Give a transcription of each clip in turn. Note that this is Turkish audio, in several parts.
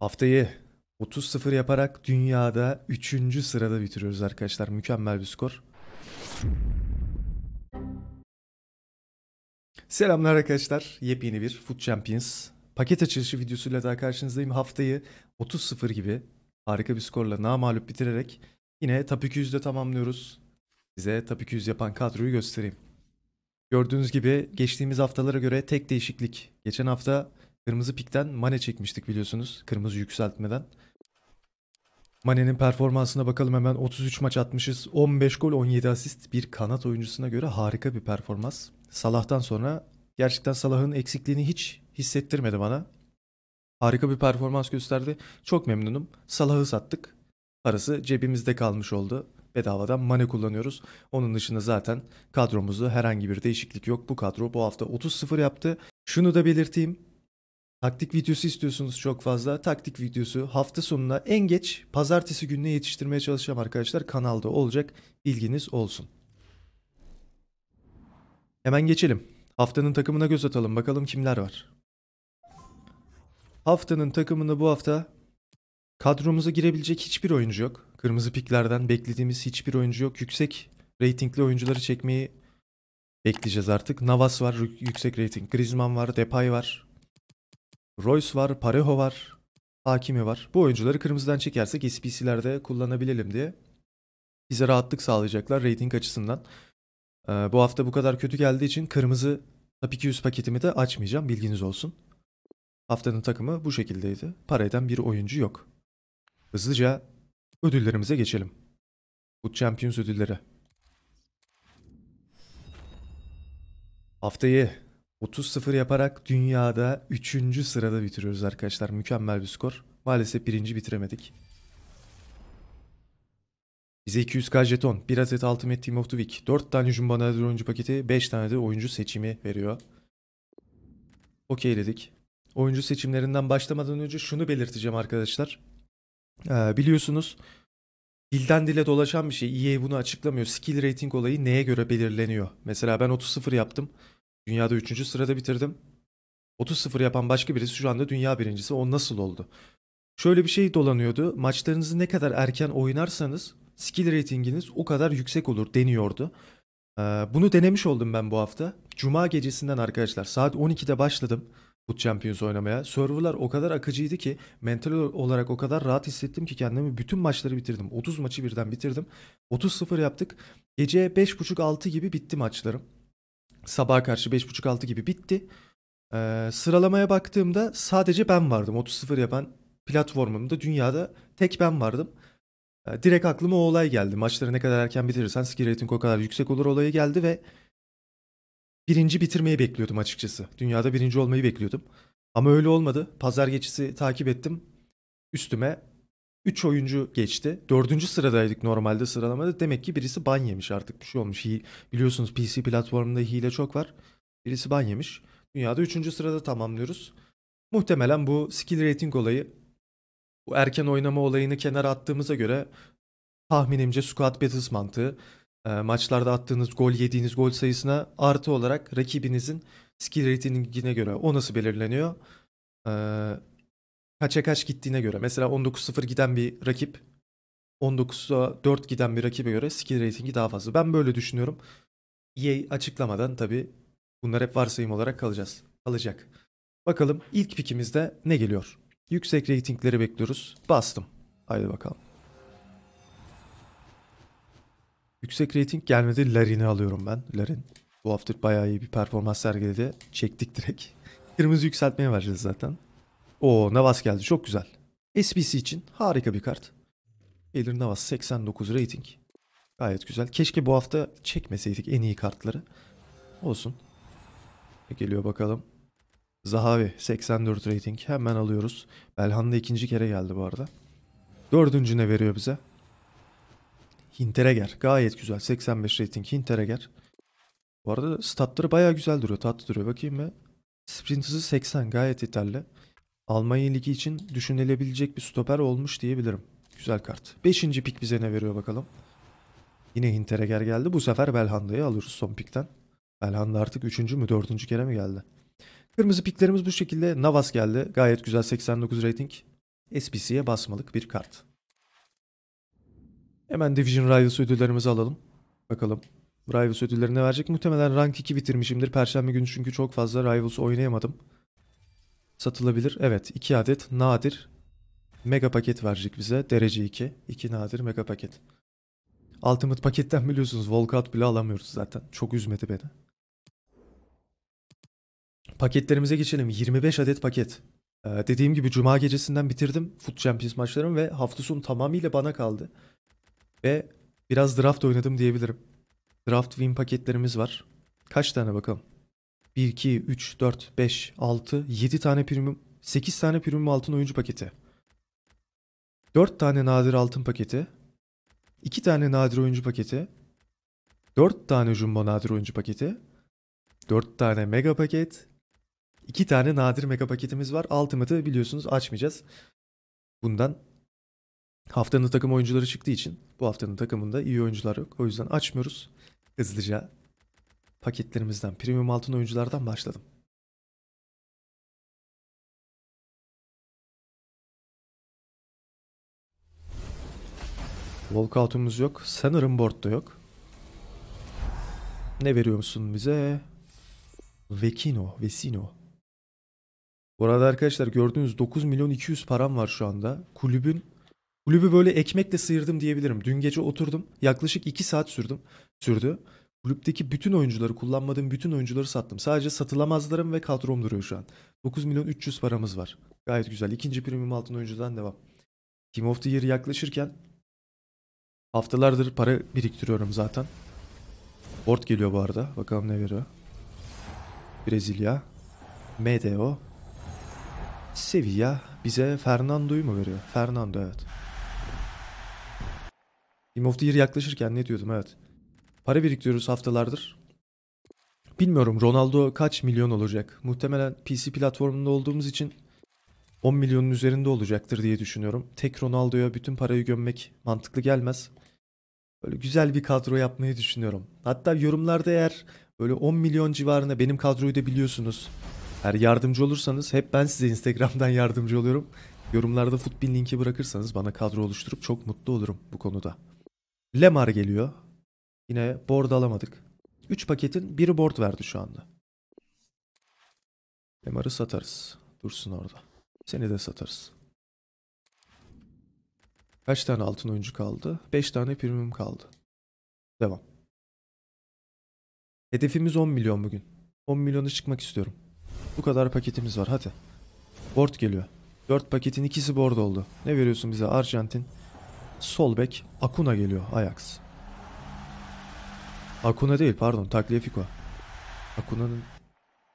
Haftayı 30-0 yaparak dünyada 3. sırada bitiriyoruz arkadaşlar. Mükemmel bir skor. Selamlar arkadaşlar. Yepyeni bir Foot Champions paket açılışı videosuyla daha karşınızdayım. Haftayı 30-0 gibi harika bir skorla namalup bitirerek yine Top 200'de tamamlıyoruz. Size Top 200 yapan kadroyu göstereyim. Gördüğünüz gibi geçtiğimiz haftalara göre tek değişiklik. Geçen hafta Kırmızı pikten Mane çekmiştik biliyorsunuz. Kırmızı yükseltmeden. Mane'nin performansına bakalım hemen. 33 maç atmışız. 15 gol 17 asist. Bir kanat oyuncusuna göre harika bir performans. Salah'tan sonra gerçekten Salah'ın eksikliğini hiç hissettirmedi bana. Harika bir performans gösterdi. Çok memnunum. Salah'ı sattık. Parası cebimizde kalmış oldu. Bedavadan Mane kullanıyoruz. Onun dışında zaten kadromuzda herhangi bir değişiklik yok. Bu kadro bu hafta 30-0 yaptı. Şunu da belirteyim. Taktik videosu istiyorsunuz çok fazla. Taktik videosu hafta sonuna en geç pazartesi gününe yetiştirmeye çalışacağım arkadaşlar. Kanalda olacak. Bilginiz olsun. Hemen geçelim. Haftanın takımına göz atalım. Bakalım kimler var. Haftanın takımında bu hafta kadromuza girebilecek hiçbir oyuncu yok. Kırmızı piklerden beklediğimiz hiçbir oyuncu yok. Yüksek reytingli oyuncuları çekmeyi bekleyeceğiz artık. Navas var yüksek reyting. Griezmann var. Depay var. Royce var, Parejo var, Hakimi var. Bu oyuncuları kırmızıdan çekersek SPC'lerde kullanabilelim diye bize rahatlık sağlayacaklar rating açısından. Ee, bu hafta bu kadar kötü geldiği için kırmızı Top 200 paketimi de açmayacağım bilginiz olsun. Haftanın takımı bu şekildeydi. Para eden bir oyuncu yok. Hızlıca ödüllerimize geçelim. Bu Champions ödülleri. Haftayı 30-0 yaparak dünyada 3. sırada bitiriyoruz arkadaşlar. Mükemmel bir skor. Maalesef birinci bitiremedik. Bize 200k jeton, 1 adet Ultimate Team of the Week, 4 tane Jumbana oyuncu paketi, 5 tane de oyuncu seçimi veriyor. Okeyledik. Oyuncu seçimlerinden başlamadan önce şunu belirteceğim arkadaşlar. Ee, biliyorsunuz dilden dile dolaşan bir şey. EA bunu açıklamıyor. Skill rating olayı neye göre belirleniyor? Mesela ben 30-0 yaptım. Dünyada 3. sırada bitirdim. 30-0 yapan başka birisi şu anda dünya birincisi. O nasıl oldu? Şöyle bir şey dolanıyordu. Maçlarınızı ne kadar erken oynarsanız skill ratinginiz o kadar yüksek olur deniyordu. Ee, bunu denemiş oldum ben bu hafta. Cuma gecesinden arkadaşlar saat 12'de başladım Foot Champions oynamaya. Serverlar o kadar akıcıydı ki mental olarak o kadar rahat hissettim ki kendimi bütün maçları bitirdim. 30 maçı birden bitirdim. 30-0 yaptık. Gece 5.30-6 gibi bitti maçlarım. Sabaha karşı 5.30-6 gibi bitti. Ee, sıralamaya baktığımda sadece ben vardım. 30-0 yapan platformumda dünyada tek ben vardım. Ee, direkt aklıma o olay geldi. Maçları ne kadar erken bitirirsen skill rating o kadar yüksek olur olayı geldi ve birinci bitirmeyi bekliyordum açıkçası. Dünyada birinci olmayı bekliyordum. Ama öyle olmadı. Pazar geçisi takip ettim. Üstüme 3 oyuncu geçti. 4. sıradaydık normalde sıralamada. Demek ki birisi ban yemiş artık bir şey olmuş. Biliyorsunuz PC platformunda hile çok var. Birisi ban yemiş. Dünyada 3. sırada tamamlıyoruz. Muhtemelen bu skill rating olayı bu erken oynama olayını kenara attığımıza göre tahminimce squat battles mantığı e, maçlarda attığınız gol yediğiniz gol sayısına artı olarak rakibinizin skill ratingine göre o nasıl belirleniyor? E, kaça kaç gittiğine göre. Mesela 19-0 giden bir rakip 19'a 4 giden bir rakibe göre skill ratingi daha fazla. Ben böyle düşünüyorum. EA açıklamadan tabi bunlar hep varsayım olarak kalacağız. Kalacak. Bakalım ilk pikimizde ne geliyor? Yüksek ratingleri bekliyoruz. Bastım. Haydi bakalım. Yüksek rating gelmedi. Larin'i alıyorum ben. Larin bu hafta bayağı iyi bir performans sergiledi. Çektik direkt. Kırmızı yükseltmeye vereceğiz zaten. O Navas geldi çok güzel. SBC için harika bir kart. Elir Navas 89 rating. Gayet güzel. Keşke bu hafta çekmeseydik en iyi kartları. Olsun. Geliyor bakalım. Zahavi 84 rating. Hemen alıyoruz. Belhanda ikinci kere geldi bu arada. Dördüncü ne veriyor bize? Hinteregger. Gayet güzel. 85 rating Hinteregger. Bu arada statları baya güzel duruyor. Tatlı duruyor. Bakayım mı? Sprint hızı 80. Gayet yeterli. Almanya Ligi için düşünülebilecek bir stoper olmuş diyebilirim. Güzel kart. Beşinci pik bize ne veriyor bakalım. Yine Hinteregger geldi. Bu sefer Belhanda'yı alıyoruz son pikten. Belhanda artık üçüncü mü dördüncü kere mi geldi? Kırmızı piklerimiz bu şekilde. Navas geldi. Gayet güzel 89 rating. SPC'ye basmalık bir kart. Hemen Division Rivals ödüllerimizi alalım. Bakalım Rivals ödüllerini verecek. Muhtemelen rank 2 bitirmişimdir. Perşembe günü çünkü çok fazla Rivals oynayamadım satılabilir. Evet 2 adet nadir mega paket verecek bize. Derece 2. 2 nadir mega paket. Ultimate paketten biliyorsunuz Volkout bile alamıyoruz zaten. Çok üzmedi beni. Paketlerimize geçelim. 25 adet paket. Ee, dediğim gibi cuma gecesinden bitirdim Foot Champions maçlarımı ve hafta sonu tamamıyla bana kaldı. Ve biraz draft oynadım diyebilirim. Draft win paketlerimiz var. Kaç tane bakalım. 1, 2, 3, 4, 5, 6, 7 tane premium, 8 tane premium altın oyuncu paketi. 4 tane nadir altın paketi. 2 tane nadir oyuncu paketi. 4 tane jumbo nadir oyuncu paketi. 4 tane mega paket. 2 tane nadir mega paketimiz var. Ultimate'ı biliyorsunuz açmayacağız. Bundan haftanın takım oyuncuları çıktığı için bu haftanın takımında iyi oyuncular yok. O yüzden açmıyoruz. Hızlıca paketlerimizden, premium altın oyunculardan başladım. Walkout'umuz yok. Sanırım board da yok. Ne veriyor musun bize? Vekino, Vesino. Bu arada arkadaşlar gördüğünüz 9 milyon 200 param var şu anda. Kulübün kulübü böyle ekmekle sıyırdım diyebilirim. Dün gece oturdum. Yaklaşık 2 saat sürdüm. Sürdü. Kulüpteki bütün oyuncuları kullanmadığım bütün oyuncuları sattım. Sadece satılamazlarım ve kadrom duruyor şu an. 9 milyon 300 paramız var. Gayet güzel. İkinci premium altın oyuncudan devam. Team of the Year yaklaşırken haftalardır para biriktiriyorum zaten. Board geliyor bu arada. Bakalım ne veriyor. Brezilya. Medeo. Sevilla. Bize Fernando'yu mu veriyor? Fernando evet. Team of the Year yaklaşırken ne diyordum evet. Para biriktiriyoruz haftalardır. Bilmiyorum Ronaldo kaç milyon olacak. Muhtemelen PC platformunda olduğumuz için 10 milyonun üzerinde olacaktır diye düşünüyorum. Tek Ronaldo'ya bütün parayı gömmek mantıklı gelmez. Böyle güzel bir kadro yapmayı düşünüyorum. Hatta yorumlarda eğer böyle 10 milyon civarında benim kadroyu da biliyorsunuz. Eğer yardımcı olursanız hep ben size Instagram'dan yardımcı oluyorum. Yorumlarda futbol linki bırakırsanız bana kadro oluşturup çok mutlu olurum bu konuda. Lemar geliyor. Yine board alamadık. 3 paketin biri board verdi şu anda. MR'ı satarız. Dursun orada. Seni de satarız. Kaç tane altın oyuncu kaldı? 5 tane primum kaldı. Devam. Hedefimiz 10 milyon bugün. 10 milyona çıkmak istiyorum. Bu kadar paketimiz var hadi. Board geliyor. 4 paketin ikisi board oldu. Ne veriyorsun bize Arjantin? Solbek Akuna geliyor Ajax. Akuna değil pardon Tagliafico. Akuna'nın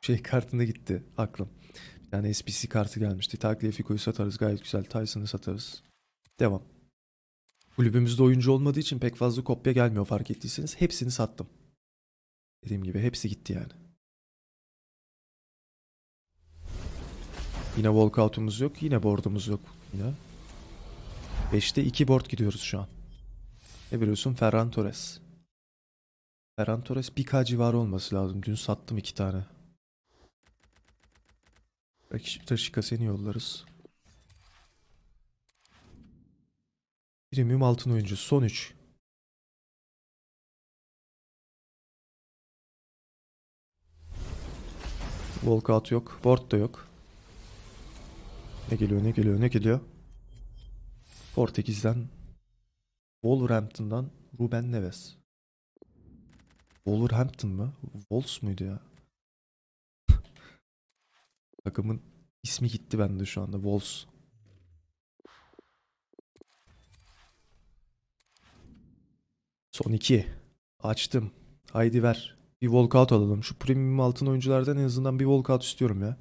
şey kartında gitti aklım. Yani SPC kartı gelmişti. Tagliafico'yu satarız gayet güzel. Tyson'ı satarız. Devam. Kulübümüzde oyuncu olmadığı için pek fazla kopya gelmiyor fark ettiyseniz. Hepsini sattım. Dediğim gibi hepsi gitti yani. Yine walkout'umuz yok. Yine board'umuz yok. Yine. 5'te 2 board gidiyoruz şu an. Ne biliyorsun? Ferran Torres. Ferran Torres 1K civarı olması lazım. Dün sattım iki tane. Rakiptaşika seni yollarız. Premium altın oyuncu son 3. Walkout yok. Board da yok. Ne geliyor ne geliyor ne geliyor. Portekiz'den Wolverhampton'dan Ruben Neves. Wolverhampton mı? Wolves muydu ya? Takımın ismi gitti bende şu anda. Wolves. Son iki. Açtım. Haydi ver. Bir walkout alalım. Şu premium altın oyunculardan en azından bir walkout istiyorum ya.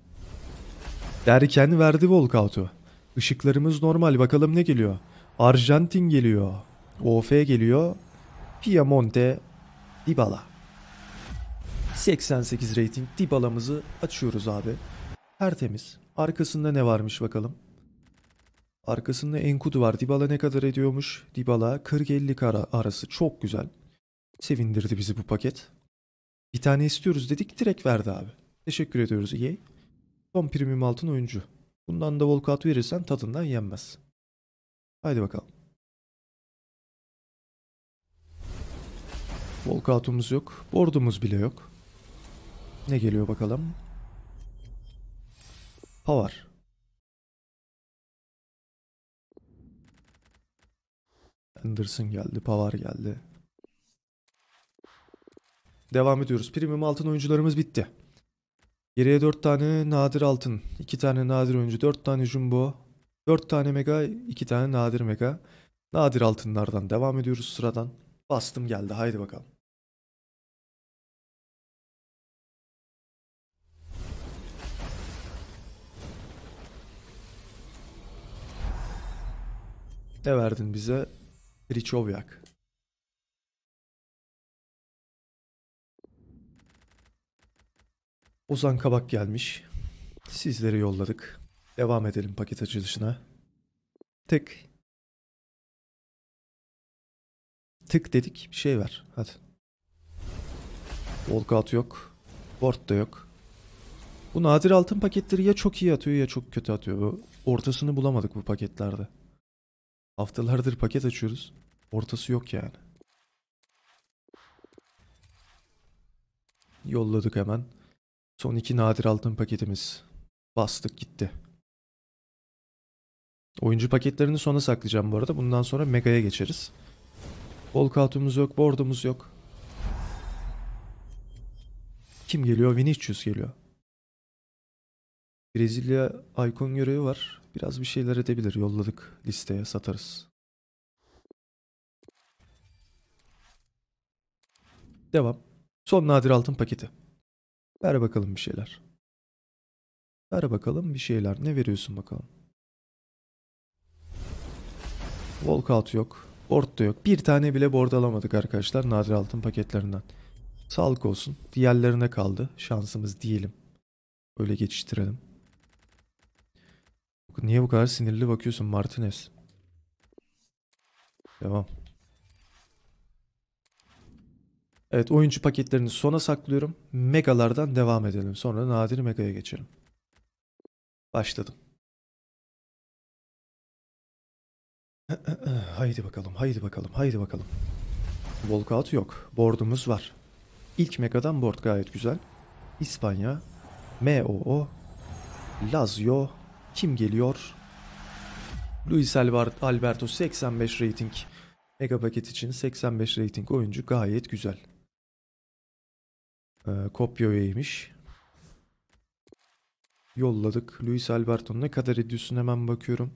Derken verdi walkout'u. Işıklarımız normal. Bakalım ne geliyor. Arjantin geliyor. OF geliyor. Piemonte. Dybala. 88 rating Dybala'mızı açıyoruz abi. Tertemiz. Arkasında ne varmış bakalım. Arkasında Enkudu var. Dybala ne kadar ediyormuş? Dybala 40-50 kara arası. Çok güzel. Sevindirdi bizi bu paket. Bir tane istiyoruz dedik direkt verdi abi. Teşekkür ediyoruz iyi. E Son premium altın oyuncu. Bundan da walkout verirsen tadından yenmez. Haydi bakalım. Walkout'umuz yok. bordumuz bile yok. Ne geliyor bakalım? Power. Anderson geldi, Power geldi. Devam ediyoruz. Premium altın oyuncularımız bitti. Geriye 4 tane nadir altın, 2 tane nadir oyuncu, 4 tane jumbo, 4 tane mega, 2 tane nadir mega. Nadir altınlardan devam ediyoruz sıradan. Bastım geldi haydi bakalım. Ne verdin bize? Kriçovyak. Ozan Kabak gelmiş. Sizleri yolladık. Devam edelim paket açılışına. Tık. Tık dedik. Bir şey ver. Hadi. Walkout yok. board da yok. Bu nadir altın paketleri ya çok iyi atıyor ya çok kötü atıyor. Ortasını bulamadık bu paketlerde. Haftalardır paket açıyoruz. Ortası yok yani. Yolladık hemen. Son iki nadir altın paketimiz. Bastık gitti. Oyuncu paketlerini sona saklayacağım bu arada. Bundan sonra Mega'ya geçeriz. Volkoutumuz yok, board'umuz yok. Kim geliyor? Vinicius geliyor. Brezilya Icon görevi var. Biraz bir şeyler edebilir. Yolladık listeye satarız. Devam. Son nadir altın paketi. Ver bakalım bir şeyler. Ver bakalım bir şeyler. Ne veriyorsun bakalım. Walkout yok. Board da yok. Bir tane bile board alamadık arkadaşlar nadir altın paketlerinden. Sağlık olsun. Diğerlerine kaldı. Şansımız diyelim. Öyle geçiştirelim. Niye bu kadar sinirli bakıyorsun Martinez? Devam. Evet oyuncu paketlerini sona saklıyorum. Megalardan devam edelim. Sonra nadir megaya geçelim. Başladım. haydi bakalım, haydi bakalım, haydi bakalım. Walkout yok. Board'umuz var. İlk megadan board gayet güzel. İspanya, MOO, Lazio, kim geliyor? Luis Alberto 85 rating. Mega paket için 85 rating oyuncu gayet güzel. Ee, Kopyo'yaymış. Yolladık. Luis Alberto ne kadar ediyorsun hemen bakıyorum.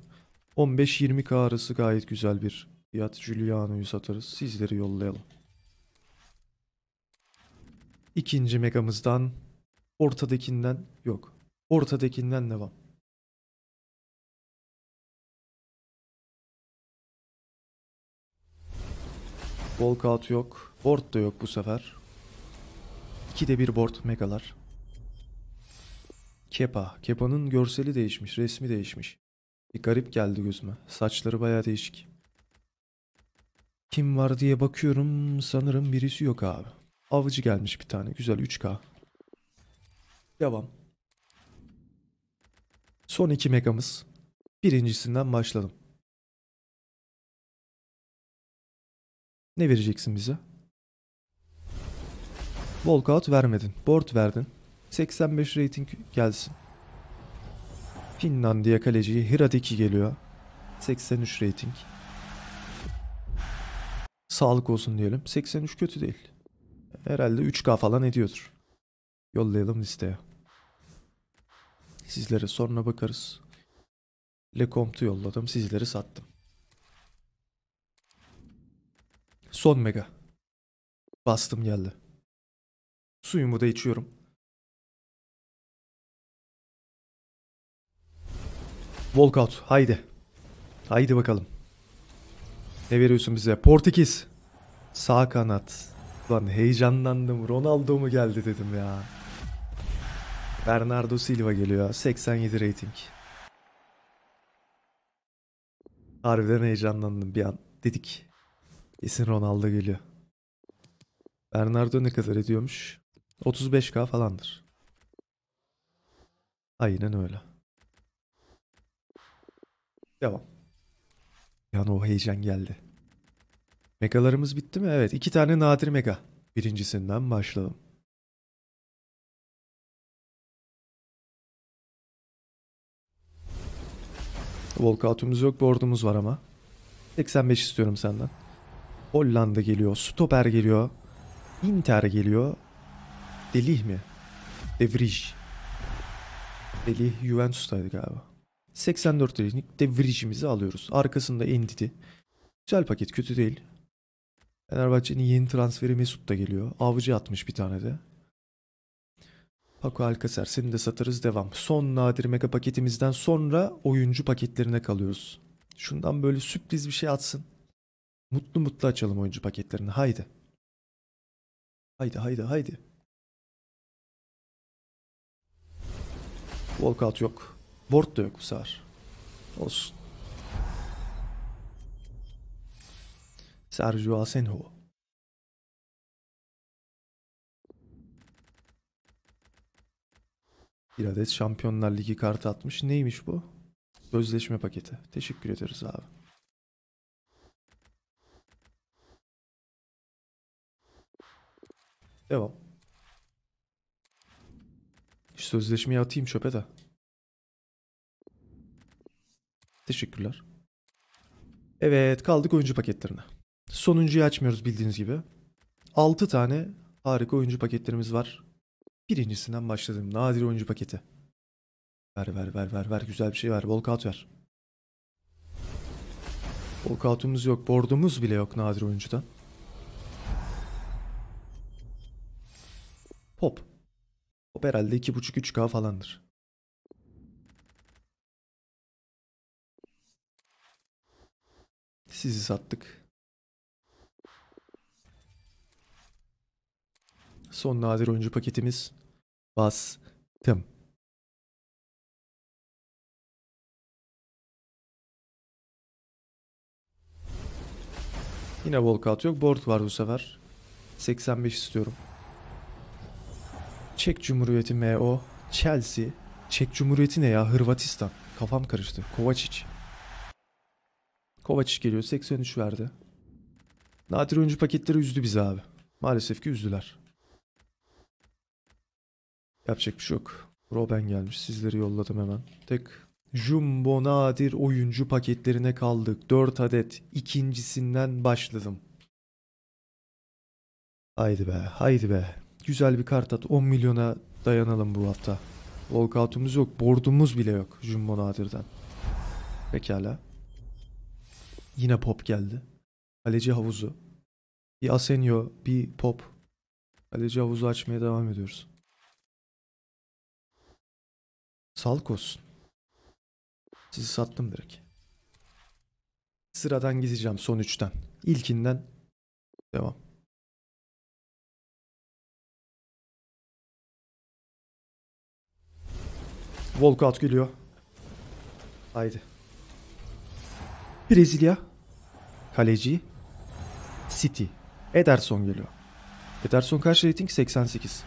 15-20k arası gayet güzel bir fiyat. Giuliano'yu satarız. Sizleri yollayalım. İkinci megamızdan ortadakinden yok. Ortadakinden devam. Walkout yok. Board da yok bu sefer. İki de bir board megalar. Kepa. Kepa'nın görseli değişmiş, resmi değişmiş. Bir garip geldi gözüme. Saçları baya değişik. Kim var diye bakıyorum. Sanırım birisi yok abi. Avcı gelmiş bir tane. Güzel 3K. Devam. Son iki megamız. Birincisinden başladım. Ne vereceksin bize? Walkout vermedin. Board verdin. 85 rating gelsin. Finlandiya kaleciyi Hiradeki geliyor. 83 rating. Sağlık olsun diyelim. 83 kötü değil. Herhalde 3K falan ediyordur. Yollayalım listeye. Sizlere sonra bakarız. Lecomte'u yolladım. Sizleri sattım. Son mega. Bastım geldi. Suyumu da içiyorum. Walkout haydi. Haydi bakalım. Ne veriyorsun bize? Portekiz. Sağ kanat. Lan heyecanlandım. Ronaldo mu geldi dedim ya. Bernardo Silva geliyor. 87 rating. Harbiden heyecanlandım bir an. Dedik Kesin Ronaldo geliyor. Bernardo ne kadar ediyormuş? 35k falandır. Aynen öyle. Devam. Yani o heyecan geldi. Megalarımız bitti mi? Evet. iki tane nadir mega. Birincisinden başlayalım. Walkout'umuz yok. Board'umuz var ama. 85 istiyorum senden. Hollanda geliyor. Stoper geliyor. Inter geliyor. Delih mi? Devrij. Delih Juventus'taydı galiba. 84 derecelik devrijimizi alıyoruz. Arkasında Endidi. Güzel paket kötü değil. Fenerbahçe'nin yeni transferi Mesut da geliyor. Avcı atmış bir tane de. Paco Alcacer seni de satarız devam. Son nadir mega paketimizden sonra oyuncu paketlerine kalıyoruz. Şundan böyle sürpriz bir şey atsın. Mutlu mutlu açalım oyuncu paketlerini. Haydi. Haydi haydi haydi. Walkout yok. Board da yok bu sefer. Olsun. Sergio Asenho. Bir adet Şampiyonlar Ligi kartı atmış. Neymiş bu? Sözleşme paketi. Teşekkür ederiz abi. Devam. Şu sözleşmeyi atayım çöpe de. Teşekkürler. Evet kaldık oyuncu paketlerine. Sonuncuyu açmıyoruz bildiğiniz gibi. 6 tane harika oyuncu paketlerimiz var. Birincisinden başladım. Nadir oyuncu paketi. Ver ver ver ver ver güzel bir şey ver. Volkout ver. Volkout'umuz yok. Bordumuz bile yok nadir oyuncudan. Pop. Pop herhalde 2.5-3K falandır. Sizi sattık. Son nadir oyuncu paketimiz bastım. Yine walkout yok. Board var bu sefer. 85 istiyorum. Çek Cumhuriyeti MO, Chelsea, Çek Cumhuriyeti ne ya Hırvatistan. Kafam karıştı. Kovacic. Kovacic geliyor 83 verdi. Nadir oyuncu paketleri üzdü bizi abi. Maalesef ki üzdüler. Yapacak bir şey yok. Robben gelmiş. Sizleri yolladım hemen. Tek Jumbo Nadir oyuncu paketlerine kaldık. 4 adet. İkincisinden başladım. Haydi be, haydi be. Güzel bir kart at. 10 milyona dayanalım bu hafta. Walkout'umuz yok. Board'umuz bile yok Jumbo Nadir'den. Pekala. Yine pop geldi. Kaleci havuzu. Bir Asenio, bir pop. Kaleci havuzu açmaya devam ediyoruz. Sağlık olsun. Sizi sattım direkt. Sıradan gideceğim son üçten. İlkinden devam. Volkout gülüyor. Haydi. Brezilya. Kaleci. City. Ederson geliyor. Ederson karşı rating 88.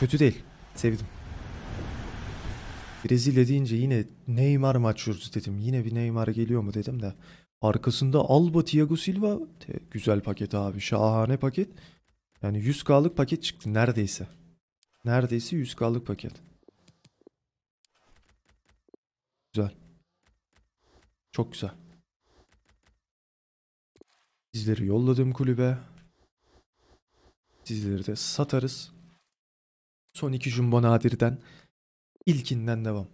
Kötü değil. Sevdim. Brezilya deyince yine Neymar maçıyoruz dedim. Yine bir Neymar geliyor mu dedim de. Arkasında Alba Thiago Silva. Te, güzel paket abi. Şahane paket. Yani 100K'lık paket çıktı neredeyse. Neredeyse 100K'lık paket. Güzel. Çok güzel. Sizleri yolladım kulübe. Sizleri de satarız. Son iki jumbo nadirden ilkinden devam.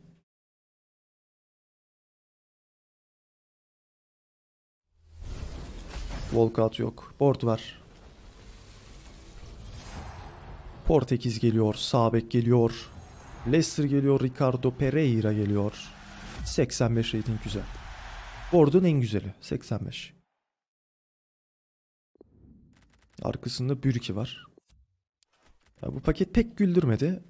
Walkout yok. Board var. Portekiz geliyor. Sabek geliyor. Leicester geliyor. Ricardo Pereira geliyor. 85 rating güzel. Ford'un en güzeli 85. Arkasında Bürki var. Ya bu paket pek güldürmedi.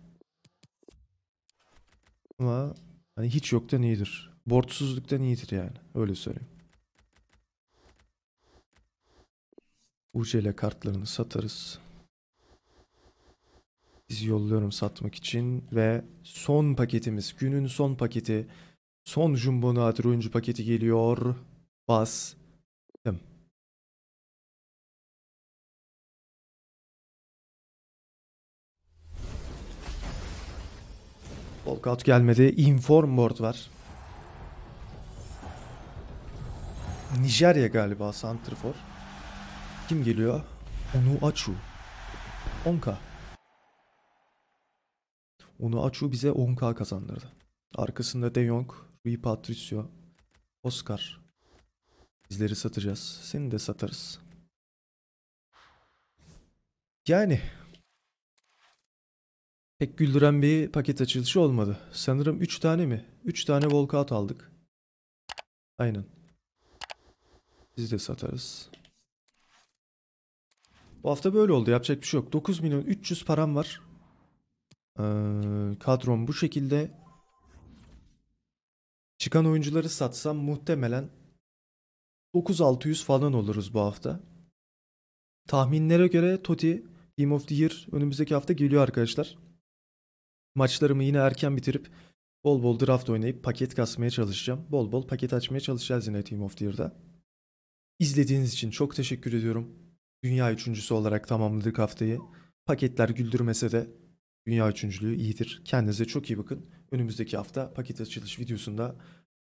Ama hani hiç yoktan iyidir. Borçsuzluktan iyidir yani. Öyle söyleyeyim. Ucele kartlarını satarız. Bizi yolluyorum satmak için ve son paketimiz günün son paketi Son Jumbo Nadir oyuncu paketi geliyor. Bas. Dım. Walkout gelmedi. Inform board var. Nijerya galiba Santrfor. Kim geliyor? Onu Açu. Onka. Onu Açu bize onka kazandırdı. Arkasında De Jong, Rui Patricio, Oscar. Bizleri satacağız. Seni de satarız. Yani pek güldüren bir paket açılışı olmadı. Sanırım 3 tane mi? 3 tane Volkout aldık. Aynen. Biz de satarız. Bu hafta böyle oldu. Yapacak bir şey yok. 9 milyon 300 param var. Ee, kadrom bu şekilde. Çıkan oyuncuları satsam muhtemelen 9600 falan oluruz bu hafta. Tahminlere göre Toti Team of the Year önümüzdeki hafta geliyor arkadaşlar. Maçlarımı yine erken bitirip bol bol draft oynayıp paket kasmaya çalışacağım. Bol bol paket açmaya çalışacağız yine Team of the Year'da. İzlediğiniz için çok teşekkür ediyorum. Dünya üçüncüsü olarak tamamladık haftayı. Paketler güldürmese de dünya üçüncülüğü iyidir. Kendinize çok iyi bakın. Önümüzdeki hafta paket açılış videosunda